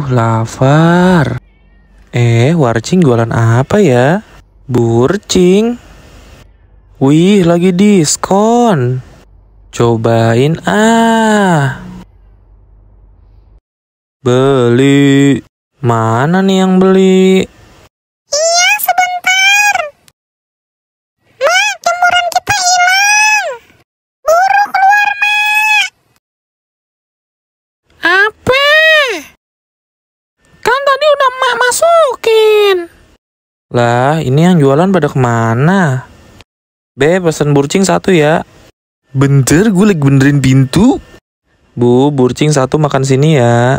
Aduh, Lavar. Eh, Warcing jualan apa ya? Burcing. Wih, lagi diskon. Cobain ah. Beli. Mana nih yang beli? Iya, sebentar. Ma, jemuran kita hilang. Buru keluar, Ma. Apa? Lah, ini yang jualan pada kemana? Be, pesen burcing satu ya. Bener, gue lagi benerin pintu. Bu, burcing satu makan sini ya.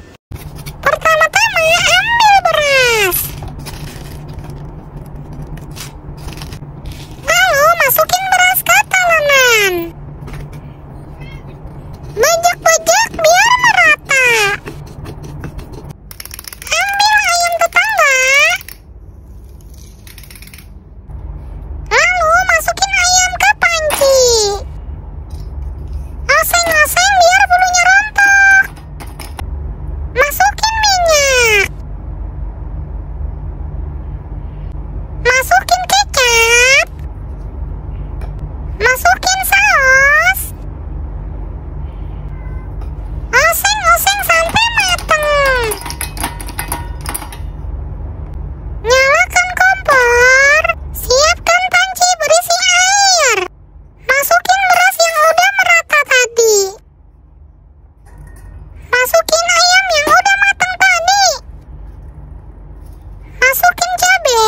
Masukin cabe.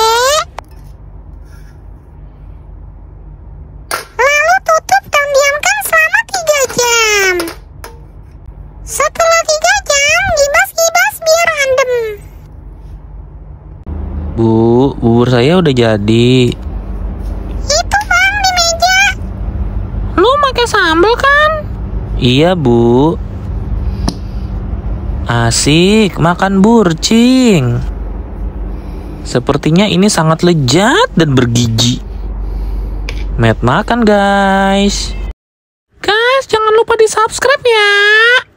Lalu tutup dan diamkan selama 3 jam. Setelah 3 jam, gibas-gibas biar adem. Bu, bubur saya udah jadi. Itu bang di meja. Lu pakai sambal kan? Iya bu. Asik makan burcing. Sepertinya ini sangat lezat dan bergigi. Matt makan guys. Guys, jangan lupa di subscribe ya.